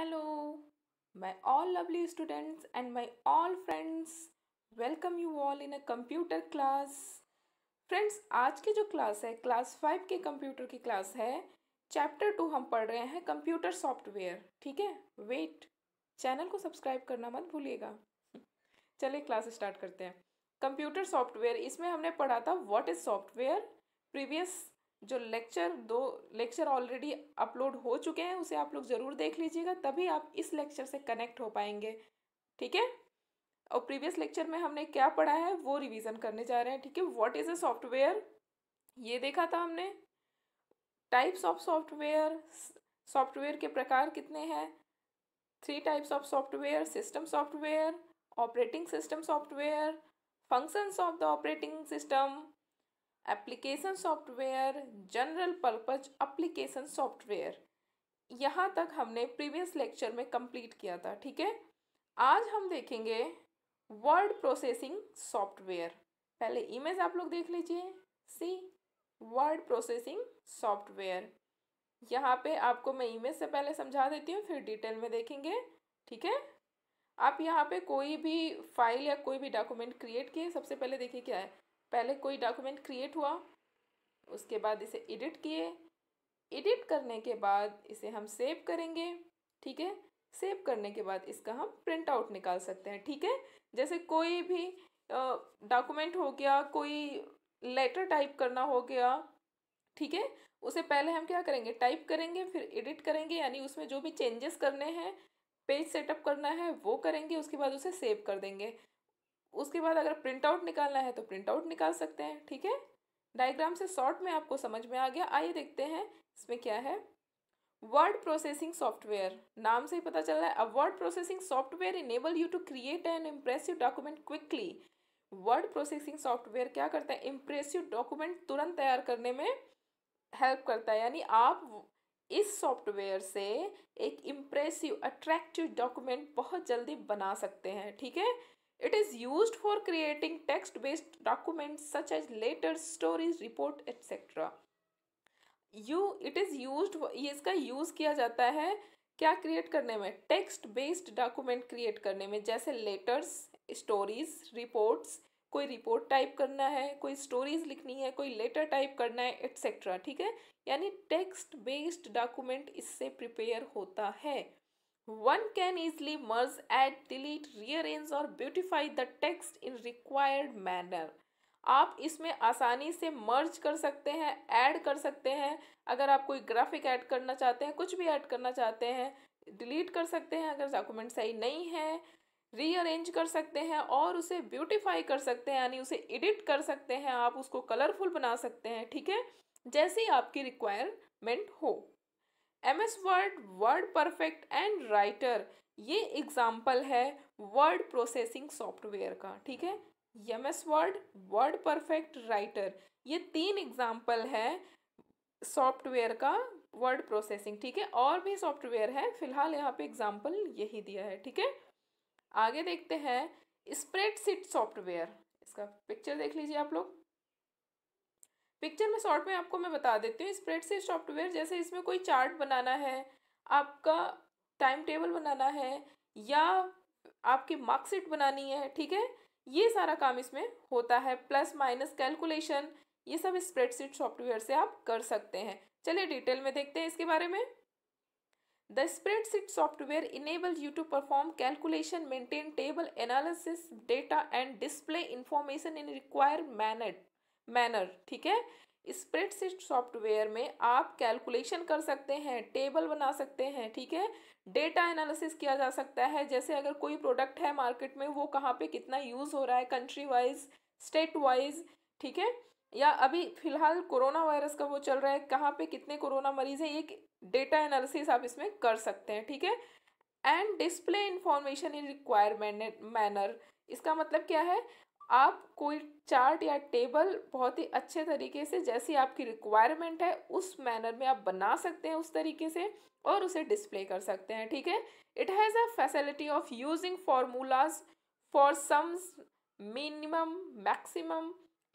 Hello my all lovely students and my all friends welcome you all in a computer class friends आज की जो class है class five के computer की class है chapter two हम पढ़ रहे हैं कंप्यूटर सॉफ्टवेयर ठीक है वेट चैनल को सब्सक्राइब करना मत भूलिएगा चलिए क्लास स्टार्ट करते हैं कंप्यूटर सॉफ्टवेयर इसमें हमने पढ़ा था व्हाट इज़ सॉफ्टवेयर प्रीवियस जो लेक्चर दो लेक्चर ऑलरेडी अपलोड हो चुके हैं उसे आप लोग ज़रूर देख लीजिएगा तभी आप इस लेक्चर से कनेक्ट हो पाएंगे ठीक है और प्रीवियस लेक्चर में हमने क्या पढ़ा है वो रिवीजन करने जा रहे हैं ठीक है व्हाट इज़ अ सॉफ्टवेयर ये देखा था हमने टाइप्स ऑफ सॉफ्टवेयर सॉफ्टवेयर के प्रकार कितने हैं three types of software system software operating system software functions of the operating system application software general purpose application software यहाँ तक हमने प्रीवियस लेक्चर में कंप्लीट किया था ठीक है आज हम देखेंगे वर्ड प्रोसेसिंग सॉफ्टवेयर पहले इमेज आप लोग देख लीजिए सी वर्ड प्रोसेसिंग सॉफ्टवेयर यहाँ पे आपको मैं इमेज से पहले समझा देती हूँ फिर डिटेल में देखेंगे ठीक है आप यहाँ पे कोई भी फाइल या कोई भी डॉक्यूमेंट क्रिएट किए सबसे पहले देखिए क्या है पहले कोई डॉक्यूमेंट क्रिएट हुआ उसके बाद इसे एडिट किए एडिट करने के बाद इसे हम सेव करेंगे ठीक है सेव करने के बाद इसका हम प्रिंट आउट निकाल सकते हैं ठीक है जैसे कोई भी डॉक्यूमेंट हो गया कोई लेटर टाइप करना हो गया ठीक है उसे पहले हम क्या करेंगे टाइप करेंगे फिर एडिट करेंगे यानी उसमें जो भी चेंजेस करने हैं पेज सेटअप करना है वो करेंगे उसके बाद उसे सेव कर देंगे उसके बाद अगर प्रिंट आउट निकालना है तो प्रिंट आउट निकाल सकते हैं ठीक है डायग्राम से शॉर्ट में आपको समझ में आ गया आइए देखते हैं इसमें क्या है वर्ड प्रोसेसिंग सॉफ्टवेयर नाम से ही पता चल रहा है अब word processing software enable you to create an impressive document quickly word processing software क्या करता है इम्प्रेसिव डॉक्यूमेंट तुरंत तैयार करने में हेल्प करता है यानी आप इस सॉफ्टवेयर से एक इम्प्रेसिव अट्रैक्टिव डॉक्यूमेंट बहुत जल्दी बना सकते हैं ठीक है it is use for creating text based document such as letter stories report etc. You it is use ये इसका यूज़ किया जाता है क्या क्रिएट करने में टेक्स्ट बेस्ड डॉक्यूमेंट क्रिएट करने में जैसे लेटर्स स्टोरीज रिपोर्ट्स कोई रिपोर्ट टाइप करना है कोई स्टोरीज लिखनी है कोई लेटर टाइप करना है एट्सेट्रा ठीक है यानी टेक्स्ट बेस्ड डॉक्यूमेंट इससे प्रिपेयर होता है One can easily merge, add, delete, rearrange और beautify the text in required manner. आप इसमें आसानी से मर्ज कर सकते हैं ऐड कर सकते हैं अगर आप कोई ग्राफिक ऐड करना चाहते हैं कुछ भी ऐड करना चाहते हैं डिलीट कर सकते हैं अगर डॉक्यूमेंट सही नहीं है रीअरेंज कर सकते हैं और उसे ब्यूटीफाई कर सकते हैं यानी उसे एडिट कर सकते हैं आप उसको कलरफुल बना सकते हैं ठीक है जैसी आपकी रिक्वायरमेंट हो M S word word perfect and writer ये एग्जाम्पल है वर्ड प्रोसेसिंग सॉफ्टवेयर का ठीक है M S word word perfect writer ये तीन एग्जाम्पल है सॉफ्टवेयर का वर्ड प्रोसेसिंग ठीक है और भी सॉफ्टवेयर है फिलहाल यहाँ पे एग्जाम्पल यही दिया है ठीक है आगे देखते हैं स्प्रेडशीट सॉफ्टवेयर इसका पिक्चर देख लीजिए आप लोग पिक्चर में शॉर्ट में आपको मैं बता देती हूँ स्प्रेड से सॉफ्टवेयर जैसे इसमें कोई चार्ट बनाना है आपका टाइम टेबल बनाना है या आपकी मार्कशीट बनानी है ठीक है ये सारा काम इसमें होता है प्लस माइनस कैलकुलेशन ये सब स्प्रेडशीट सॉफ्टवेयर से आप कर सकते हैं चलिए डिटेल में देखते हैं इसके बारे में the spreadsheet software enable you to perform calculation maintain table analysis data and display information in require manner manner ठीक है स्प्रेडशीट सॉफ्टवेयर में आप कैलकुलेशन कर सकते हैं टेबल बना सकते हैं ठीक है डेटा एनालिसिस किया जा सकता है जैसे अगर कोई प्रोडक्ट है मार्केट में वो कहाँ पे कितना यूज़ हो रहा है कंट्री वाइज स्टेट वाइज ठीक है या अभी फिलहाल कोरोना वायरस का वो चल रहा है कहाँ पे कितने कोरोना मरीज हैं ये डेटा एनालिसिस आप इसमें कर सकते हैं ठीक है and display information in requirement manner इसका मतलब क्या है आप कोई चार्ट या टेबल बहुत ही अच्छे तरीके से जैसी आपकी रिक्वायरमेंट है उस मैनर में आप बना सकते हैं उस तरीके से और उसे डिस्प्ले कर सकते हैं ठीक है it has a facility of using formulas for sums minimum maximum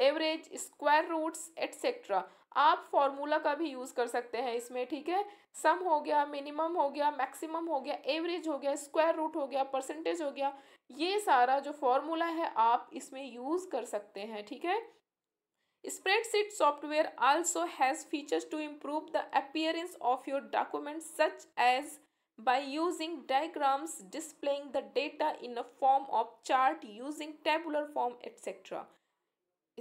average square roots etcetera आप फॉर्मूला का भी यूज़ कर सकते हैं इसमें ठीक है सम हो गया मिनिमम हो गया मैक्सिमम हो गया एवरेज हो गया स्क्वायर रूट हो गया परसेंटेज हो गया ये सारा जो फॉर्मूला है आप इसमें यूज़ कर सकते हैं ठीक है spreadsheet software also has features to improve the appearance of your document such as By using diagrams displaying the data in a form of chart using tabular form etc.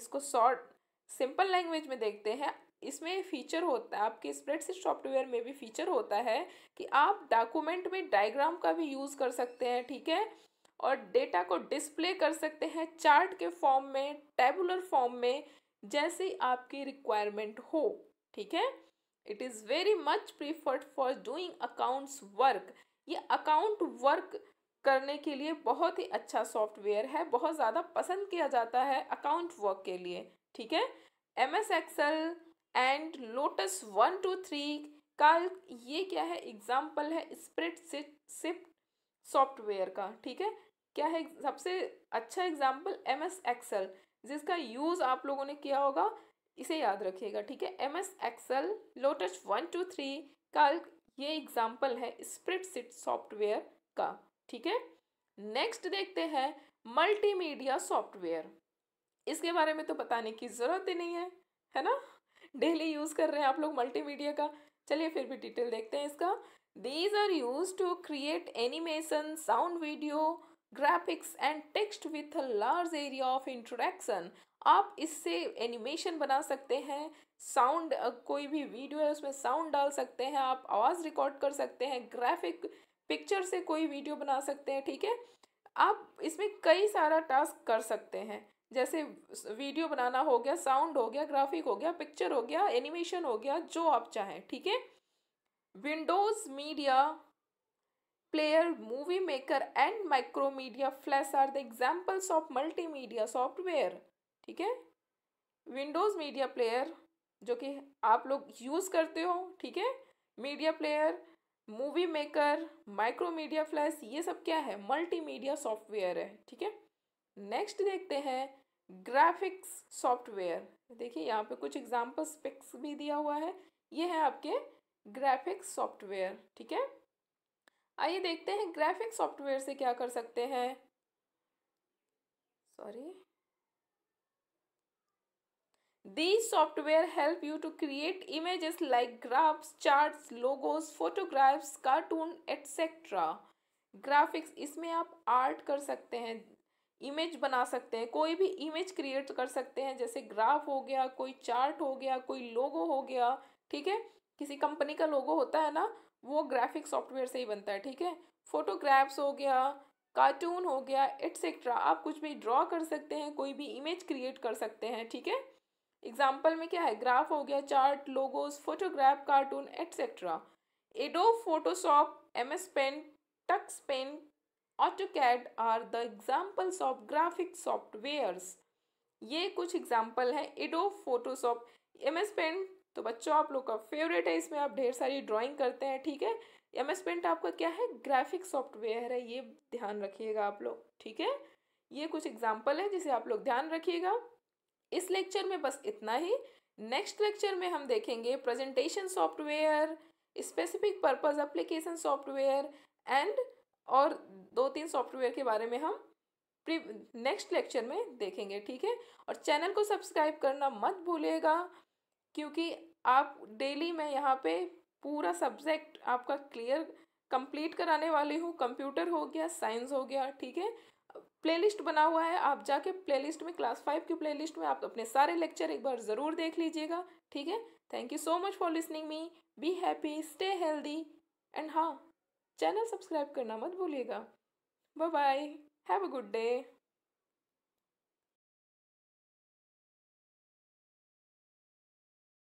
इसको short simple language में देखते हैं इसमें feature होता है आपके spreadsheet software में भी फीचर होता है कि आप डॉक्यूमेंट में डायग्राम का भी यूज़ कर सकते हैं ठीक है और डेटा को डिस्प्ले कर सकते हैं चार्ट के फॉर्म में टेबुलर फॉर्म में जैसी आपकी रिक्वायरमेंट हो ठीक है it is very much preferred for doing accounts work ये अकाउंट वर्क करने के लिए बहुत ही अच्छा सॉफ्टवेयर है बहुत ज़्यादा पसंद किया जाता है अकाउंट वर्क के लिए ठीक है M S excel and Lotus one two three का ये क्या है एग्जाम्पल है स्प्रिट सिफ्ट सॉफ्टवेयर का ठीक है क्या है सबसे अच्छा एग्जाम्पल एम एस एक्सेल जिसका यूज़ आप लोगों ने किया होगा इसे याद रखिएगा ठीक है M S excel Lotus one two three का ये एग्जाम्पल है स्प्रिट सिट सॉफ्टवेयर का ठीक है नेक्स्ट देखते हैं मल्टीमीडिया सॉफ्टवेयर इसके बारे में तो बताने की ज़रूरत ही नहीं है है ना डेली यूज़ कर रहे हैं आप लोग मल्टीमीडिया का चलिए फिर भी डिटेल देखते हैं इसका these are use to create animation sound video graphics and text with a large area of introduction आप इससे एनिमेशन बना सकते हैं साउंड कोई भी वीडियो है उसमें साउंड डाल सकते हैं आप आवाज़ रिकॉर्ड कर सकते हैं ग्राफिक पिक्चर से कोई वीडियो बना सकते हैं ठीक है आप इसमें कई सारा टास्क कर सकते हैं जैसे वीडियो बनाना हो गया साउंड हो गया ग्राफिक हो गया पिक्चर हो गया एनिमेशन हो गया जो आप चाहें ठीक है Windows media maker and Macromedia flash are the examples of multimedia software ठीक है विंडोज़ मीडिया प्लेयर जो कि आप लोग यूज़ करते हो ठीक है media player movie maker Macromedia flash ये सब क्या है मल्टीमीडिया सॉफ्टवेयर है ठीक है नेक्स्ट देखते हैं ग्राफिक्स सॉफ्टवेयर देखिए यहाँ पे कुछ एग्जाम्पल स्पेक्स भी दिया हुआ है ये है आपके ग्राफिक्स सॉफ्टवेयर ठीक है आइए देखते हैं ग्राफिक सॉफ्टवेयर से क्या कर सकते हैं sorry the software help you to create images like graphs charts logos photographs cartoon etc. Graphics इसमें आप आर्ट कर सकते हैं इमेज बना सकते हैं कोई भी इमेज क्रिएट कर सकते हैं जैसे ग्राफ हो गया कोई चार्ट हो गया कोई लोगो हो गया ठीक है किसी कंपनी का लोगो होता है ना वो ग्राफिक सॉफ्टवेयर से ही बनता है ठीक है फोटोग्राफ्स हो गया कार्टून हो गया एट्सेट्रा आप कुछ भी ड्रॉ कर सकते हैं कोई भी इमेज क्रिएट कर सकते हैं ठीक है एग्जाम्पल में क्या है ग्राफ हो गया chart logos photograph cartoon etcetera Adobe Photoshop M S paint Tux paint AutoCAD are the examples of graphic softwares ये कुछ एग्जाम्पल है Adobe Photoshop M S paint तो बच्चों आप लोग का फेवरेट है इसमें आप ढेर सारी ड्राइंग करते हैं ठीक है एम एस पेंट आपका क्या है ग्राफिक सॉफ्टवेयर है ये ध्यान रखिएगा आप लोग ठीक है ये कुछ एग्जाम्पल है जिसे आप लोग ध्यान रखिएगा इस लेक्चर में बस इतना ही नेक्स्ट लेक्चर में हम देखेंगे presentation software specific purpose application software and और दो तीन सॉफ्टवेयर के बारे में हम प्री नेक्स्ट लेक्चर में देखेंगे ठीक है और चैनल को सब्सक्राइब करना मत भूलिएगा क्योंकि आप डेली मैं यहाँ पे पूरा सब्जेक्ट आपका क्लियर कंप्लीट कराने वाली हूँ कंप्यूटर हो गया साइंस हो गया ठीक है प्लेलिस्ट बना हुआ है आप जाके प्लेलिस्ट में क्लास फाइव की प्लेलिस्ट में आप अपने सारे लेक्चर एक बार ज़रूर देख लीजिएगा ठीक है thank you so much for listening me be happy stay healthy and हाँ चैनल सब्सक्राइब करना मत भूलिएगा bye bye have a good day